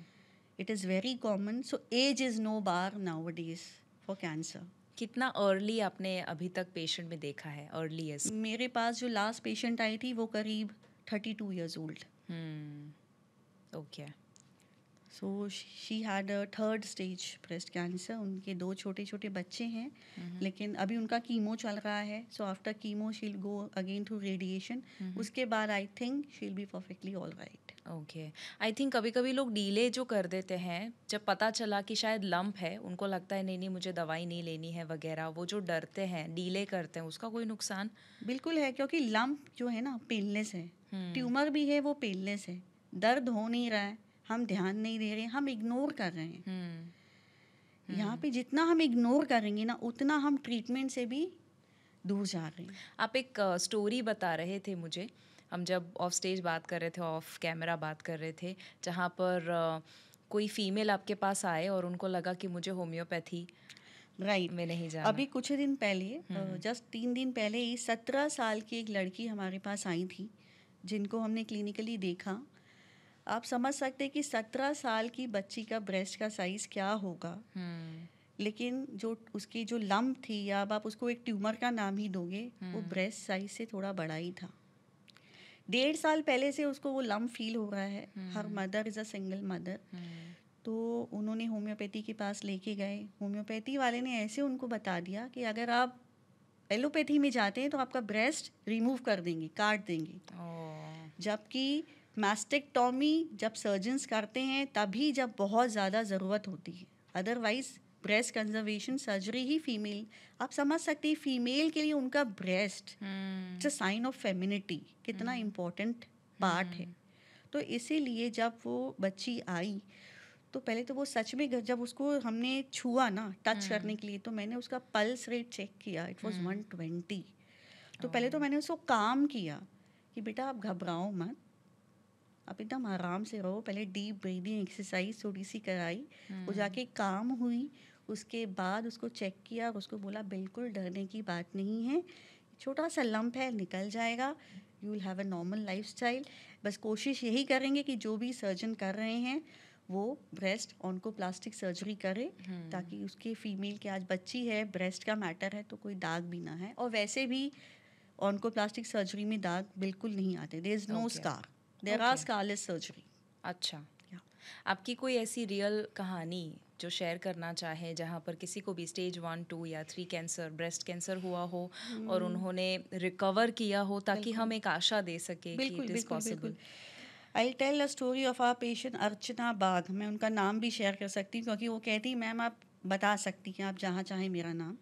it is very common so age is no bar nowadays for cancer कितना अर्ली आपने अभी तक पेशेंट में देखा है अर्लीस्ट मेरे पास जो लास्ट पेशेंट आई थी वो करीब thirty two years old okay so she had a third stage breast cancer उनके दो छोटे छोटे बच्चे हैं लेकिन अभी उनका कीमो चल रहा है सो आफ्टर कीमो शील गो अगेन थ्रू रेडिएशन उसके बाद I think she'll be perfectly all right okay I think कभी कभी लोग डीले जो कर देते हैं जब पता चला कि शायद लम्प है उनको लगता है नहीं नहीं मुझे दवाई नहीं लेनी है वगैरह वो जो डरते हैं डीले करते हैं उसका कोई नुकसान बिल्कुल है क्योंकि लम्प जो है ना पेलनेस है ट्यूमर हम्म। भी है वो पेलनेस है दर्द हो नहीं रहा है हम ध्यान नहीं दे रहे हम इग्नोर कर रहे हैं हम्म, हम्म। यहाँ पे जितना हम इग्नोर करेंगे ना उतना हम ट्रीटमेंट से भी दूर जा रहे हैं आप एक स्टोरी uh, बता रहे थे मुझे हम जब ऑफ स्टेज बात कर रहे थे ऑफ कैमरा बात कर रहे थे जहाँ पर uh, कोई फीमेल आपके पास आए और उनको लगा कि मुझे होम्योपैथी राइट right. में नहीं जाना अभी कुछ दिन पहले जस्ट हम्म, तीन दिन पहले ही सत्रह साल की एक लड़की हमारे पास आई थी जिनको हमने क्लिनिकली देखा आप समझ सकते हैं कि सत्रह साल की बच्ची का ब्रेस्ट का साइज क्या होगा हम्म। लेकिन जो उसकी जो लम्ब थी या अब आप उसको एक ट्यूमर का नाम ही दोगे हम्म। वो ब्रेस्ट साइज से थोड़ा बड़ा ही था डेढ़ साल पहले से उसको वो लम्ब फील हो रहा है हम्म। Her mother is a single mother तो उन्होंने होम्योपैथी के पास लेके गए होम्योपैथी वाले ने ऐसे उनको बता दिया कि अगर आप एलोपैथी में जाते हैं तो आपका ब्रेस्ट रिमूव कर देंगे काट देंगे जबकि मैस्टेक्टॉमी जब सर्जन्स करते हैं तभी जब बहुत ज़्यादा ज़रूरत होती है अदरवाइज़ ब्रेस्ट कंजर्वेशन सर्जरी ही फीमेल आप समझ सकते हैं फीमेल के लिए उनका breast it's a sign of femininity कितना इम्पोर्टेंट हम्म। पार्ट है हम्म। तो इसीलिए जब वो बच्ची आई तो पहले तो वो सच में जब उसको हमने छुआ ना टच हम्म। करने के लिए तो मैंने उसका पल्स रेट चेक किया इट वॉज वन ट्वेंटी तो पहले तो मैंने उसको काम किया कि बेटा आप घबराओ मत आप एकदम आराम से रहो पहले डीप ब्रीदिंग एक्सरसाइज थोड़ी सी कराई वो हम्म। जाके काम हुई उसके बाद उसको चेक किया और उसको बोला बिल्कुल डरने की बात नहीं है छोटा सा लम्प है निकल जाएगा you will have a normal life style बस कोशिश यही करेंगे कि जो भी सर्जन कर रहे हैं वो ब्रेस्ट ऑनको प्लास्टिक सर्जरी करे हम्म। ताकि उसके फीमेल के आज बच्ची है ब्रेस्ट का मैटर है तो कोई दाग भी ना है और वैसे भी ऑनको प्लास्टिक सर्जरी में दाग बिल्कुल नहीं आते there is no scar there are scarless surgery अच्छा आपकी कोई ऐसी रियल कहानी जो शेयर करना चाहे जहाँ पर किसी को भी स्टेज वन टू या थ्री कैंसर ब्रेस्ट कैंसर हुआ हो और hmm. उन्होंने रिकवर किया हो ताकि हम एक आशा दे सके possible I tell a story of our patient Archana Bagh मैं उनका नाम भी शेयर कर सकती हूँ क्योंकि वो कहती मैम आप बता सकती हैं आप जहाँ चाहें मेरा नाम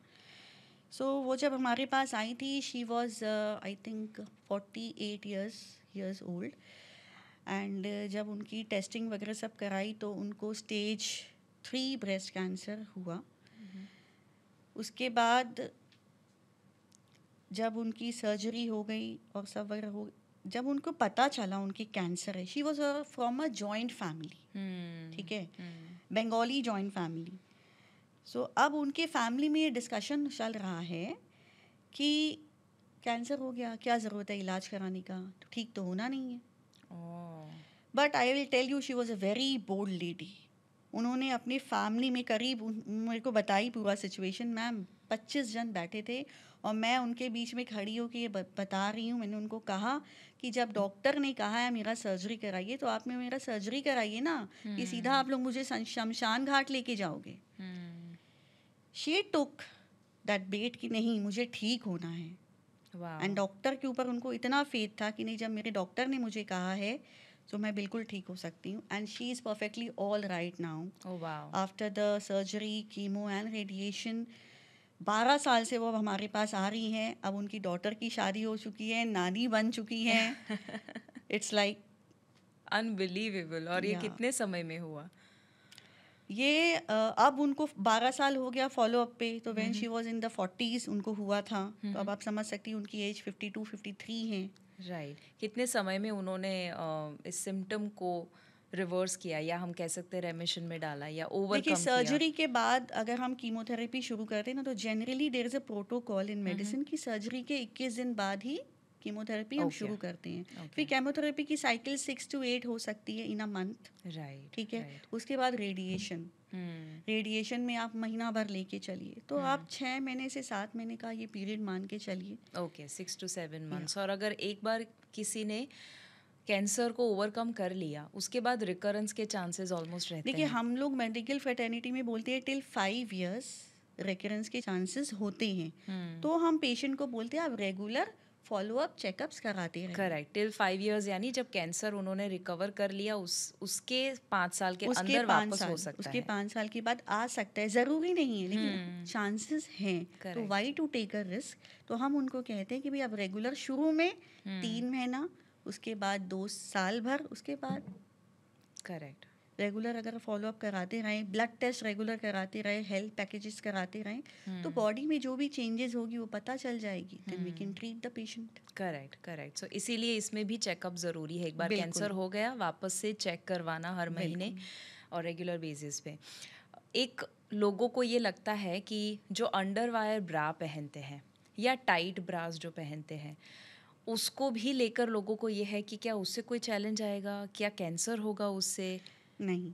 सो so, वो जब हमारे पास आई थी she was I think forty eight years years old and uh, जब उनकी टेस्टिंग वगैरह सब कराई तो उनको स्टेज थ्री ब्रेस्ट कैंसर हुआ mm-hmm. उसके बाद जब उनकी सर्जरी हो गई और सब वगैरह हो जब उनको पता चला उनकी कैंसर है she was a from a joint family ठीक है बंगाली जॉइंट फैमिली सो अब उनके फैमिली में ये डिस्कशन चल रहा है कि कैंसर हो गया क्या ज़रूरत है इलाज कराने का तो ठीक तो होना नहीं है but I will tell you she was a very bold lady उन्होंने अपनी फैमिली में करीब मेरे को बताई पूरा सिचुएशन मैम पच्चीस जन बैठे थे और मैं उनके बीच में खड़ी होकर ये बता रही हूँ मैंने उनको कहा कि जब डॉक्टर ने कहा है मेरा सर्जरी कराइए तो आप में मेरा सर्जरी कराइए ना कि hmm. सीधा आप लोग मुझे शमशान घाट लेके जाओगे शी टुक दैट बेट कि नहीं मुझे ठीक होना है एंड डॉक्टर के ऊपर उनको इतना फेथ था कि नहीं जब मेरे डॉक्टर ने मुझे कहा है तो मैं बिल्कुल ठीक हो सकती हूँ and she is perfectly all right now after the surgery chemo and radiation बारह साल से वो अब हमारे पास आ रही हैं अब उनकी डॉटर की शादी हो चुकी है नानी बन चुकी है इट्स लाइक अनबिलीवेबल और yeah. ये कितने समय में हुआ ये अब उनको 12 साल हो गया फॉलो अप पे तो when she was in the forties उनको हुआ था तो अब हम्म। आप समझ सकती हैं उनकी एज 52 53 है राइट right. कितने समय में उन्होंने इस सिम्टम को रिवर्स किया या हम कह सकते हैं रेमिशन में डाला या ओवर देखिए सर्जरी के बाद अगर हम कीमोथेरेपी शुरू करते हैं ना तो generally there is a protocol in medicine की सर्जरी के 21 दिन बाद ही कीमोथेरेपी हम शुरू करते हैं okay. फिर कीमोथेरेपी की साइकिल सिक्स टू एट हो सकती है इन अ मंथ राइट ठीक है right. उसके बाद रेडिएशन रेडिएशन hmm. में आप महीना भर लेके चलिए तो hmm. आप छः महीने से सात महीने का ये पीरियड मान के चलिए okay six to seven months और अगर एक बार किसी ने कैंसर को ओवरकम कर लिया उसके बाद रिकरेंस के चांसेस ऑलमोस्ट रहते हैं देखिए हम लोग मेडिकल फेटर्निटी में बोलते हैं टिल फाइव इयर्स रिकरेंस के चांसेस होते हैं hmm. तो हम पेशेंट को बोलते हैं आप रेगुलर फॉलो अप चेकअप्स कराते हैं करेक्ट टिल फाइव इयर्स यानी जब कैंसर उन्होंने रिकवर कर लिया उस उसके पाँच साल के उसके अंदर वापस साल, हो सकता उसके है पांच पाँच साल के बाद आ सकता है ज़रूरी नहीं है लेकिन चांसेस हम्म। हैं तो why to take a risk तो हम उनको कहते हैं कि भाई अब रेगुलर शुरू में हम्म। तीन महीना उसके बाद दो साल भर उसके बाद करेक्ट रेगुलर अगर फॉलोअप कराते रहें ब्लड टेस्ट रेगुलर कराते रहें हेल्थ पैकेजेस कराते रहें तो बॉडी हम्म। में जो भी चेंजेस होगी वो पता चल जाएगी then we can treat the patient correct correct so इसीलिए इसमें भी चेकअप ज़रूरी है एक बार कैंसर हो गया वापस से चेक करवाना हर महीने और रेगुलर बेसिस पे एक लोगों को ये लगता है कि जो अंडर वायर ब्रा पहनते हैं या टाइट ब्रास जो पहनते हैं उसको भी लेकर लोगों को ये है कि क्या उससे कोई चैलेंज आएगा क्या कैंसर होगा उससे नहीं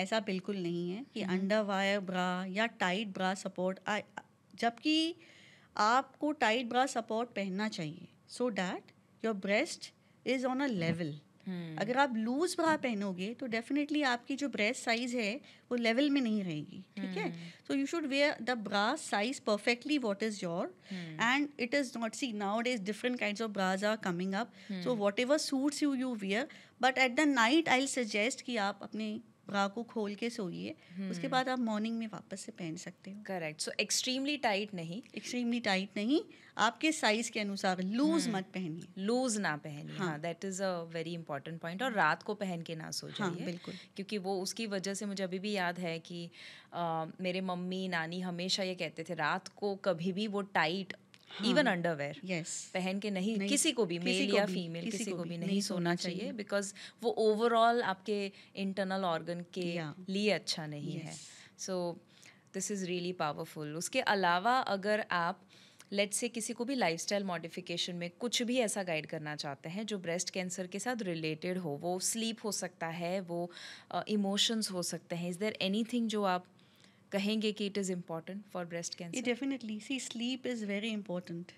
ऐसा बिल्कुल नहीं है कि अंडर वायर ब्रा या टाइट ब्रा सपोर्ट जबकि आपको टाइट ब्रा सपोर्ट पहनना चाहिए so that your breast is on a level hmm. अगर आप लूज ब्रा पहनोगे तो डेफिनेटली आपकी जो ब्रेस्ट साइज है वो लेवल में नहीं रहेगी ठीक है so you should wear the bra size perfectly what is your and it is not see now is different kind of bras are coming up so whatever suits you you wear but at the night I suggest कि आप अपने ब्रा को खोल के सोइए हम्म। उसके बाद आप morning में वापस से पहन सकते हो करेक्ट सो एक्सट्रीमली टाइट नहीं एक्सट्रीमली टाइट नहीं आपके साइज के अनुसार लूज हम्म। मत पहनिए लूज ना पहनिए हाँ that is a very important point और रात को पहन के ना सो हाँ, जाइए हाँ, बिल्कुल क्योंकि वो उसकी वजह से मुझे अभी भी याद है कि आ, मेरे मम्मी नानी हमेशा ये कहते थे रात को कभी भी वो टाइट इवन अंडरवेयर यस पहन के नहीं, नहीं किसी को भी मेल या फीमेल किसी, किसी को भी नहीं सोना चाहिए बिकॉज वो ओवरऑल आपके इंटरनल ऑर्गन के लिए अच्छा नहीं है so this is really powerful उसके अलावा अगर आप लेट से किसी को भी लाइफ स्टाइल मॉडिफिकेशन में कुछ भी ऐसा गाइड करना चाहते हैं जो ब्रेस्ट कैंसर के साथ रिलेटेड हो वो स्लीप हो सकता है वो इमोशंस uh, हो सकते हैं इज़ देर एनी जो आप कहेंगे कि it is important for breast cancer definitely see sleep is very important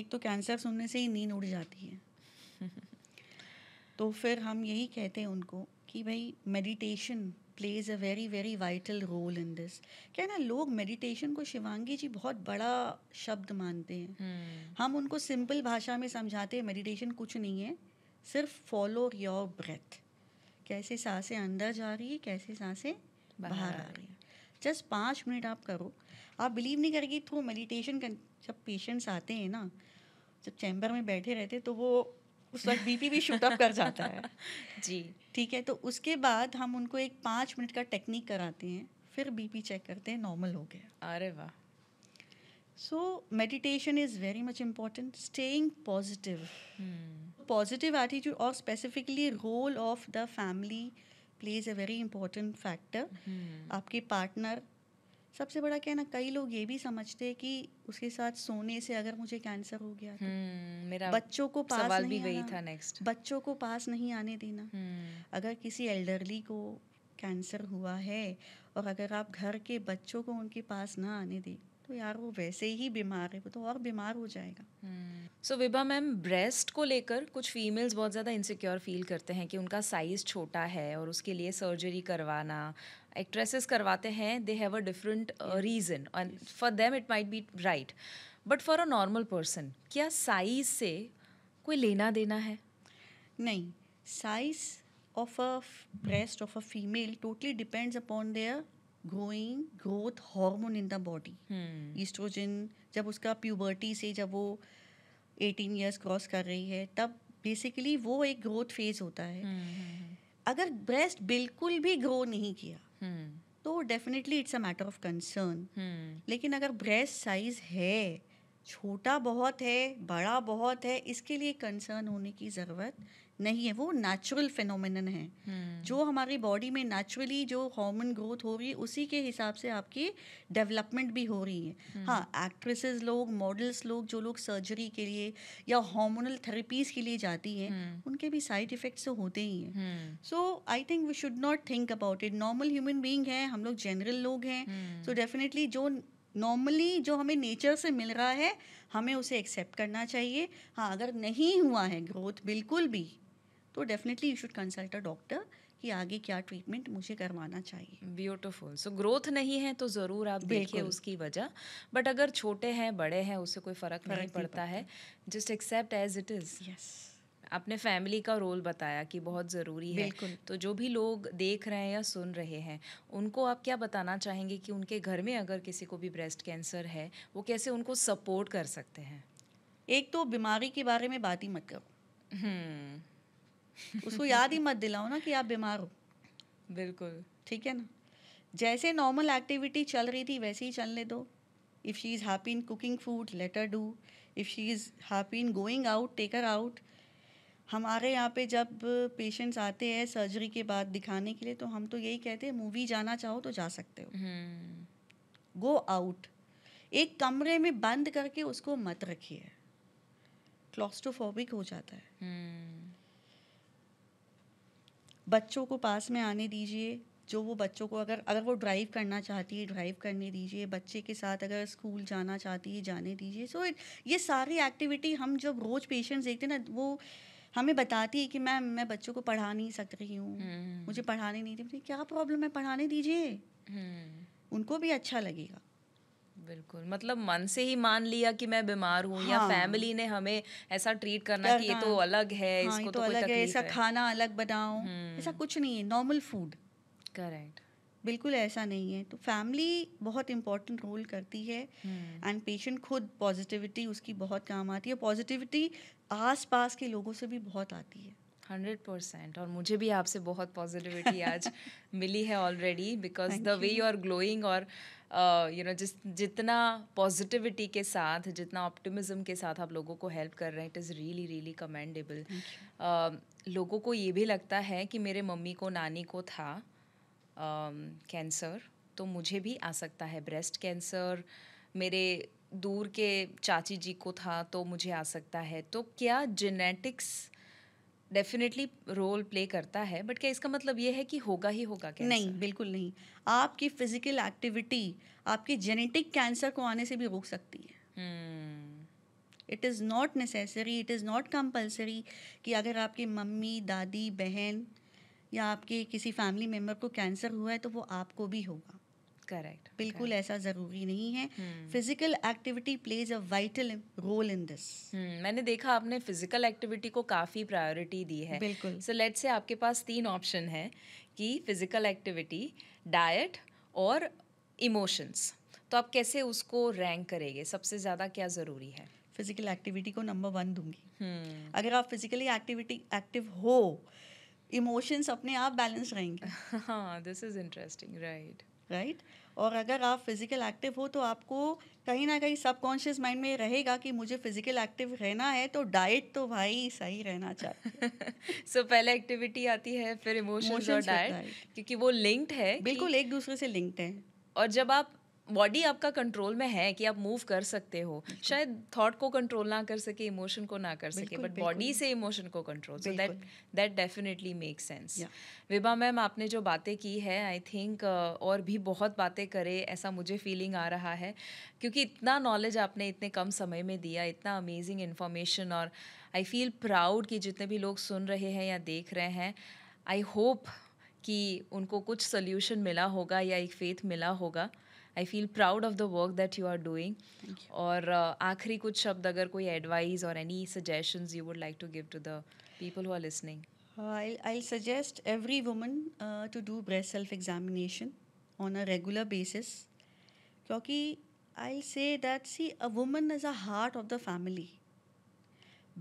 एक तो कैंसर सुनने से ही नींद उड़ जाती है तो फिर हम यही कहते हैं उनको कि भाई meditation plays a very very vital role in this क्या ना लोग मेडिटेशन को शिवांगी जी बहुत बड़ा शब्द मानते हैं hmm. हम उनको सिंपल भाषा में समझाते हैं मेडिटेशन कुछ नहीं है सिर्फ फॉलो योर ब्रेथ कैसे सांसें अंदर जा रही है कैसे सांसें बाहर आ रही है जस्ट पाँच मिनट आप करो आप बिलीव नहीं करेंगे थ्रू तो मेडिटेशन जब पेशेंट्स आते हैं ना जब चैम्बर में बैठे रहते तो वो उस वक्त बीपी भी शूट अप कर जाता है जी ठीक है तो उसके बाद हम उनको एक पाँच मिनट का टेक्निक कराते हैं फिर बीपी चेक करते हैं नॉर्मल हो गया अरे वाह so meditation is very much important staying positive positive attitude और specifically role of the family plays a very important factor आपके पार्टनर सबसे बड़ा क्या है ना कई लोग ये भी समझते हैं कि उसके साथ सोने से अगर मुझे कैंसर हो गया तो हम्म, मेरा बच्चों को पास सवाल नहीं भी गई था नेक्स्ट बच्चों को पास नहीं आने देना हम्म। अगर किसी एल्डरली को कैंसर हुआ है और अगर आप घर के बच्चों को उनके पास ना आने दें तो यार वो वैसे ही बीमार है वो तो और बीमार हो जाएगा सो विभा मैम ब्रेस्ट को लेकर कुछ फीमेल्स बहुत ज़्यादा इनसिक्योर फील करते हैं कि उनका साइज़ छोटा है और उसके लिए सर्जरी करवाना एक्ट्रेसेस करवाते हैं they have a different reason and for them it might be right but for a normal person क्या साइज से कोई लेना देना है नहीं size of a breast of a female totally depends upon their growing growth hormone in the body estrogen जब उसका puberty से जब वो एटीन ईयर्स क्रॉस कर रही है तब बेसिकली वो एक ग्रोथ फेज होता है hmm. hmm, hmm. अगर ब्रेस्ट बिल्कुल भी ग्रो नहीं किया hmm. तो definitely it's a matter of concern लेकिन अगर ब्रेस्ट साइज है छोटा बहुत है बड़ा बहुत है इसके लिए कंसर्न होने की ज़रूरत नहीं है वो नेचुरल फिनोमिन है hmm. जो हमारी बॉडी में नेचुरली जो हॉर्मोन ग्रोथ हो रही है उसी के हिसाब से आपकी डेवलपमेंट भी हो रही है hmm. हाँ एक्ट्रेसेस लोग मॉडल्स लोग जो लोग सर्जरी के लिए या हॉर्मोनल थेरेपीज के लिए जाती हैं hmm. उनके भी साइड इफेक्ट्स तो होते ही हैं so I think we should not think about it normal human being है हम लोग जनरल लोग हैं सो डेफिनेटली जो नॉर्मली जो हमें नेचर से मिल रहा है हमें उसे एक्सेप्ट करना चाहिए हाँ अगर नहीं हुआ है ग्रोथ बिल्कुल भी तो definitely you should consult a doctor कि आगे क्या ट्रीटमेंट मुझे करवाना चाहिए ब्यूटिफुल सो ग्रोथ नहीं है तो ज़रूर आप देखिए उसकी वजह बट अगर छोटे हैं बड़े हैं उससे कोई फ़र्क नहीं पड़ता है just accept as it is yes आपने फैमिली का रोल बताया कि बहुत ज़रूरी है तो जो भी लोग देख रहे हैं या सुन रहे हैं उनको आप क्या बताना चाहेंगे कि उनके घर में अगर किसी को भी ब्रेस्ट कैंसर है वो कैसे उनको सपोर्ट कर सकते हैं एक तो बीमारी के बारे में बात ही मत करो हम्म। उसको याद ही मत दिलाओ ना कि आप बीमार हो बिल्कुल ठीक है ना जैसे नॉर्मल एक्टिविटी चल रही थी वैसे ही चलने दो if she is happy in cooking food later do if she is happy in going out take her out हमारे यहाँ पे जब पेशेंट्स आते हैं सर्जरी के बाद दिखाने के लिए तो हम तो यही कहते हैं मूवी जाना चाहो तो जा सकते हो गो हम्म। आउट एक कमरे में बंद करके उसको मत रखिए क्लॉस्टोफोबिक हो जाता है hmm. बच्चों को पास में आने दीजिए जो वो बच्चों को अगर अगर वो ड्राइव करना चाहती है ड्राइव करने दीजिए बच्चे के साथ अगर स्कूल जाना चाहती है जाने दीजिए सो so, ये सारी एक्टिविटी हम जब रोज़ पेशेंट्स देखते हैं ना वो हमें बताती है कि मैम मैं बच्चों को पढ़ा नहीं सक रही हूँ hmm. मुझे पढ़ाने नहीं दी क्या प्रॉब्लम है पढ़ाने दीजिए hmm. उनको भी अच्छा लगेगा बिल्कुल मतलब मन से ही मान लिया कि मैं बीमार हूँ हाँ। या फैमिली ने हमें ऐसा ट्रीट करना, कि ये तो अलग है हाँ, इसको तो, तो अलग है इसका खाना अलग बनाओ हम्म। ऐसा कुछ नहीं है नॉर्मल फूड करेक्ट बिल्कुल ऐसा नहीं है तो फैमिली बहुत इम्पोर्टेंट रोल करती है एंड हम्म। पेशेंट खुद पॉजिटिविटी उसकी बहुत काम आती है पॉजिटिविटी आस के लोगों से भी बहुत आती है हंड्रेड परसेंट और मुझे भी आपसे बहुत पॉजिटिविटी आज मिली है already because the way you are glowing और यू नो जिस जितना पॉजिटिविटी के साथ जितना ऑप्टिमिज्म के साथ आप लोगों को हेल्प कर रहे हैं it is really really commendable लोगों को ये भी लगता है कि मेरे मम्मी को नानी को था कैंसर uh, तो मुझे भी आ सकता है ब्रेस्ट कैंसर मेरे दूर के चाची जी को था तो मुझे आ सकता है तो क्या जेनेटिक्स डेफिनेटली रोल प्ले करता है बट क्या इसका मतलब ये है कि होगा ही होगा कैंसर नहीं बिल्कुल नहीं आपकी फिजिकल एक्टिविटी आपके जेनेटिक कैंसर को आने से भी रोक सकती है it is not necessary it is not compulsory कि अगर आपकी मम्मी दादी बहन या आपके किसी फैमिली मेम्बर को कैंसर हुआ है तो वो आपको भी होगा करेक्ट बिल्कुल ऐसा जरूरी नहीं है physical activity plays a vital role in this मैंने देखा आपने फिजिकल एक्टिविटी को काफ़ी प्रायोरिटी दी है बिल्कुल सो लेट से आपके पास तीन ऑप्शन है कि फिजिकल एक्टिविटी डाइट और इमोशंस तो आप कैसे उसको रैंक करेंगे सबसे ज़्यादा क्या ज़रूरी है फिजिकल एक्टिविटी को नंबर वन दूंगी hmm. अगर आप फिजिकली एक्टिविटी एक्टिव हो इमोशंस अपने आप बैलेंस रहेंगे हाँ this is interesting right right right? और अगर आप फिज़िकल एक्टिव हो तो आपको कहीं ना कहीं सबकॉन्शियस माइंड में रहेगा कि मुझे फिज़िकल एक्टिव रहना है तो डाइट तो भाई सही रहना चाहिए सो so, पहले एक्टिविटी आती है फिर इमोशन और डाइट क्योंकि वो लिंक्ड है बिल्कुल एक दूसरे से लिंक्ड है और जब आप बॉडी आपका कंट्रोल में है कि आप मूव कर सकते हो शायद थॉट को कंट्रोल ना कर सके इमोशन को ना कर सके बट बॉडी से इमोशन को control so that that definitely make sense Vibha ma'am आपने जो बातें की है आई थिंक uh, और भी बहुत बातें करे ऐसा मुझे फीलिंग आ रहा है क्योंकि इतना नॉलेज आपने इतने कम समय में दिया इतना अमेजिंग इन्फॉर्मेशन और आई फील प्राउड कि जितने भी लोग सुन रहे हैं या देख रहे हैं आई होप कि उनको कुछ सोल्यूशन मिला होगा या एक फेथ मिला होगा I feel proud of the work that you are doing और uh, आखिरी कुछ शब्द अगर कोई एडवाइस और any suggestion you would like to give to the people who are listening I suggest every woman to do breast self examination on a regular basis क्योंकि I say that see a woman is a heart of the family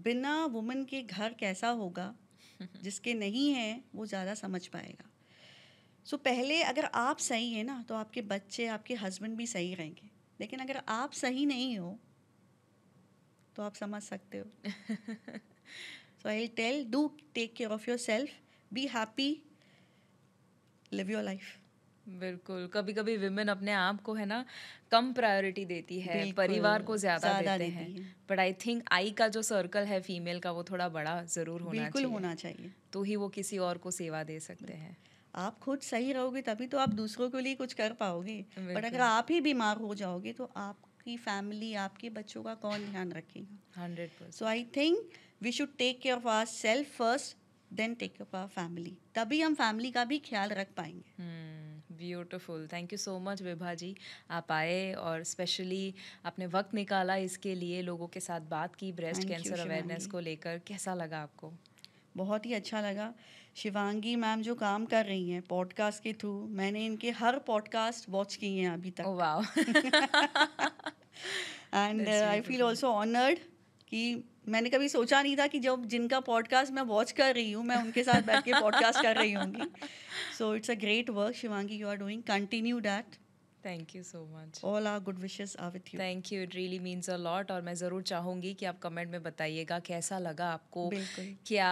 बिना woman के घर कैसा होगा जिसके नहीं हैं वो ज़्यादा समझ पाएगा सो so, पहले अगर आप सही हैं ना तो आपके बच्चे आपके हस्बैंड भी सही रहेंगे लेकिन अगर आप सही नहीं हो तो आप समझ सकते हो so I tell do take care of yourself be happy live your life बिल्कुल कभी कभी विमेन अपने आप को है ना कम प्रायोरिटी देती है परिवार को ज्यादा देते देती हैं बट आई थिंक आई का जो सर्कल है फीमेल का वो थोड़ा बड़ा जरूर होना चाहिए। होना चाहिए तो ही वो किसी और को सेवा दे सकते हैं आप खुद सही रहोगे तभी तो आप दूसरों के लिए कुछ कर पाओगे बट अगर आप ही बीमार हो जाओगे तो आपकी फैमिली आपके बच्चों का कौन ध्यान रखेगा hundred so I think we should take care of our self first then take care of our family तभी हम फैमिली का भी ख्याल रख पाएंगे hmm. Thank you so much Vibha ji आप आए और स्पेशली आपने वक्त निकाला इसके लिए लोगों के साथ बात की ब्रेस्ट कैंसर अवेयरनेस को लेकर कैसा लगा आपको बहुत ही अच्छा लगा शिवांगी मैम जो काम कर रही हैं पॉडकास्ट के थ्रू मैंने इनके हर पॉडकास्ट वॉच किए हैं अभी तक वाह and I feel also honoured कि मैंने कभी सोचा नहीं था कि जब जिनका पॉडकास्ट मैं वॉच कर रही हूँ मैं उनके साथ बैठ के पॉडकास्ट कर रही हूँ so it's a great work Shivangi you are doing continue that thank you so much all our good wishes are with you thank you it really means a lot और मैं ज़रूर चाहूँगी कि आप कमेंट में बताइएगा कैसा लगा आपको क्या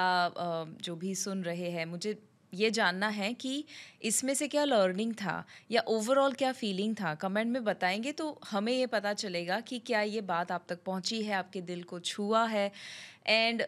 जो भी सुन रहे हैं मुझे ये जानना है कि इसमें से क्या लर्निंग था या ओवरऑल क्या फीलिंग था कमेंट में बताएंगे तो हमें ये पता चलेगा कि क्या ये बात आप तक पहुंची है आपके दिल को छुआ है एंड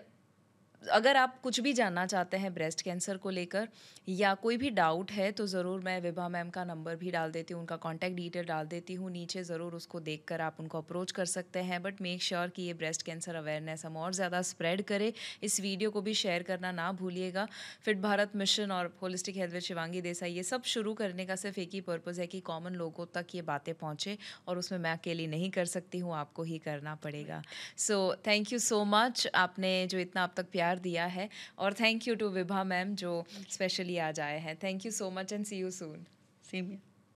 अगर आप कुछ भी जानना चाहते हैं ब्रेस्ट कैंसर को लेकर या कोई भी डाउट है तो ज़रूर मैं विभा मैम का नंबर भी डाल देती हूँ उनका कॉन्टैक्ट डिटेल डाल देती हूँ नीचे ज़रूर उसको देख कर आप उनको अप्रोच कर सकते हैं बट मेक श्योर कि ये ब्रेस्ट कैंसर अवेयरनेस हम और ज़्यादा स्प्रेड करें इस वीडियो को भी शेयर करना ना भूलिएगा फिट भारत मिशन और holistic health with Shivangi Desai ये सब शुरू करने का सिर्फ एक ही पर्पज़ है कि कॉमन लोगों तक ये बातें पहुँचे और उसमें मैं अकेली नहीं कर सकती हूँ आपको ही करना पड़ेगा so thank you so much आपने जो इतना अब तक प्यार प्यार दिया है और thank you too Vibha ma'am जो स्पेशली आज आए हैं thank you so much and see you soon same